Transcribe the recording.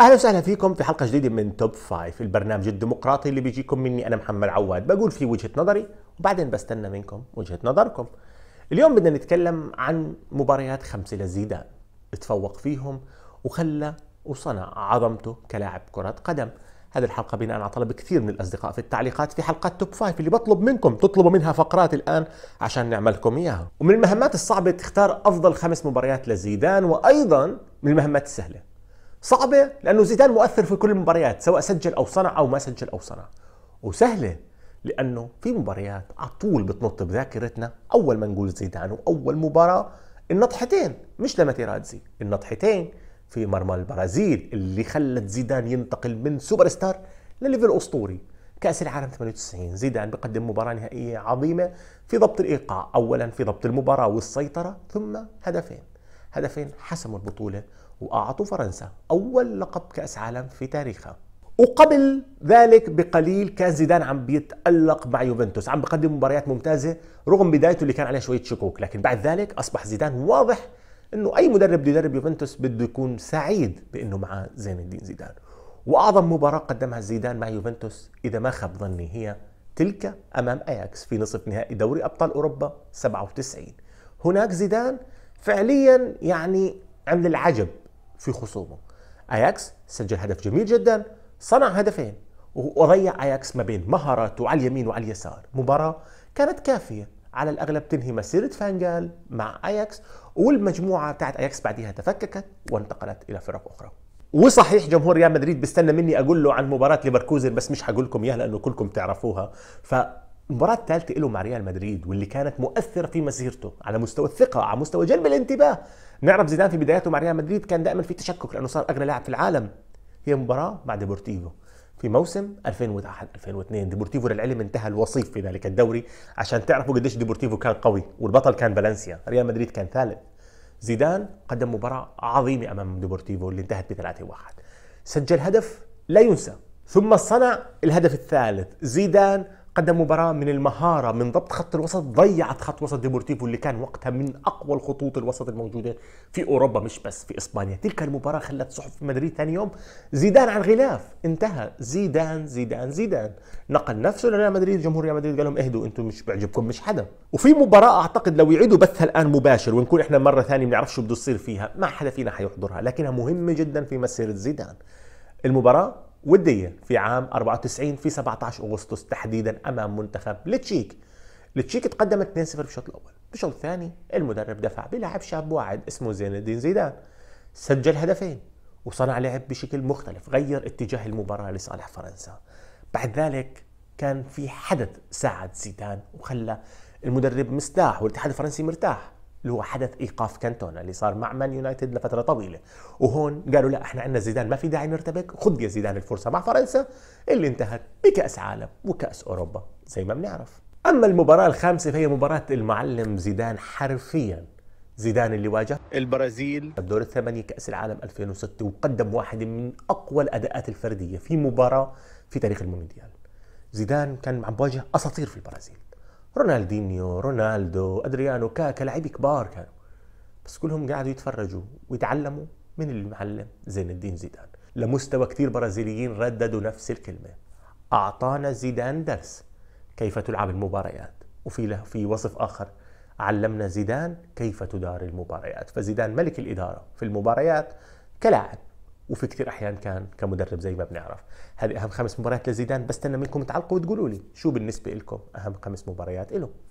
اهلا وسهلا فيكم في حلقه جديده من توب فايف البرنامج الديمقراطي اللي بيجيكم مني انا محمد عواد بقول فيه وجهه نظري وبعدين بستنى منكم وجهه نظركم اليوم بدنا نتكلم عن مباريات خمسه لزيدان تفوق فيهم وخلى وصنع عظمته كلاعب كره قدم هذه الحلقة بناء على طلب كثير من الأصدقاء في التعليقات في حلقات توب فايف اللي بطلب منكم تطلبوا منها فقرات الآن عشان نعملكم إياها ومن المهمات الصعبة تختار أفضل خمس مباريات لزيدان وأيضا من المهمات السهلة صعبة لأنه زيدان مؤثر في كل المباريات سواء سجل أو صنع أو ما سجل أو صنع وسهلة لأنه في مباريات على طول بتنط بذاكرتنا أول ما نقول زيدان وأول مباراة النطحتين مش لماتيراتزي النطحتين في مرمى البرازيل اللي خلت زيدان ينتقل من سوبر ستار لليفل اسطوري كاس العالم 98 زيدان بقدم مباراه نهائيه عظيمه في ضبط الايقاع اولا في ضبط المباراه والسيطره ثم هدفين هدفين حسموا البطولة وأعطوا فرنسا أول لقب كأس عالم في تاريخها وقبل ذلك بقليل كان زيدان عم بيتألق مع يوفنتوس عم بقدم مباريات ممتازة رغم بدايته اللي كان عليها شوية شكوك لكن بعد ذلك أصبح زيدان واضح أنه أي مدرب بده يدرب يوفنتوس بده يكون سعيد بأنه معاه زين الدين زيدان وأعظم مباراة قدمها زيدان مع يوفنتوس إذا ما خاب ظني هي تلك أمام أياكس في نصف نهائي دوري أبطال أوروبا 97 هناك زيدان فعليا يعني عمل العجب في خصومه اياكس سجل هدف جميل جدا صنع هدفين وضيع اياكس ما بين مهاراته على اليمين وعلى اليسار مباراه كانت كافيه على الاغلب تنهي مسيره فانجال مع اياكس والمجموعه بتاعت اياكس بعدها تفككت وانتقلت الى فرق اخرى وصحيح جمهور ريال مدريد بيستنى مني اقول له عن مباراه ليفركوزن بس مش هقول لكم اياها لانه كلكم تعرفوها ف المباراة الثالثة له مع ريال مدريد واللي كانت مؤثرة في مسيرته على مستوى الثقة على مستوى جلب الانتباه نعرف زيدان في بداياته مع ريال مدريد كان دائما في تشكك لأنه صار أغنى لاعب في العالم هي مباراة مع ديبورتيفو في موسم 2001 2002 ديبورتيفو للعلم انتهى الوصيف في ذلك الدوري عشان تعرفوا قديش ديبورتيفو كان قوي والبطل كان فالنسيا ريال مدريد كان ثالث زيدان قدم مباراة عظيمة أمام ديبورتيفو اللي انتهت ب 3-1 سجل هدف لا ينسى ثم صنع الهدف الثالث زيدان قدم مباراة من المهارة من ضبط خط الوسط ضيعت خط وسط ديبورتيفو اللي كان وقتها من أقوى الخطوط الوسط الموجودة في أوروبا مش بس في إسبانيا تلك المباراة خلت صحف مدريد ثاني يوم زيدان على الغلاف انتهى زيدان زيدان زيدان نقل نفسه لريال مدريد جمهور ريال مدريد قال لهم اهدوا انتم مش بيعجبكم مش حدا وفي مباراة أعتقد لو يعيدوا بثها الآن مباشر ونكون إحنا مرة ثانية بنعرف شو بده يصير فيها ما حدا فينا حيحضرها لكنها مهمة جدا في مسيرة زيدان المباراة ودية في عام 94 في 17 أغسطس تحديدا أمام منتخب التشيك التشيك تقدم 2-0 بالشوط الأول بالشوط الثاني المدرب دفع بلاعب شاب واعد اسمه زين الدين زيدان سجل هدفين وصنع لعب بشكل مختلف غير اتجاه المباراة لصالح فرنسا بعد ذلك كان في حدث ساعد زيدان وخلى المدرب مستاح والاتحاد الفرنسي مرتاح اللي هو حدث ايقاف كانتونا اللي صار مع مان يونايتد لفتره طويله وهون قالوا لا احنا عندنا زيدان ما في داعي نرتبك خذ يا زيدان الفرصه مع فرنسا اللي انتهت بكاس عالم وكاس اوروبا زي ما بنعرف اما المباراه الخامسه فهي مباراه المعلم زيدان حرفيا زيدان اللي واجه البرازيل الدور الثمانية كأس العالم 2006 وقدم واحد من أقوى الأداءات الفردية في مباراة في تاريخ المونديال زيدان كان عم بواجه أساطير في البرازيل رونالدينيو رونالدو ادريانو كاكا لعيبه كبار كانوا بس كلهم قعدوا يتفرجوا ويتعلموا من المعلم زين الدين زيدان لمستوى كثير برازيليين رددوا نفس الكلمه اعطانا زيدان درس كيف تلعب المباريات وفي له في وصف اخر علمنا زيدان كيف تدار المباريات فزيدان ملك الاداره في المباريات كلاعب وفي كثير احيان كان كمدرب زي ما بنعرف هذه اهم خمس مباريات لزيدان بستنى منكم تعلقوا وتقولوا لي شو بالنسبه لكم اهم خمس مباريات له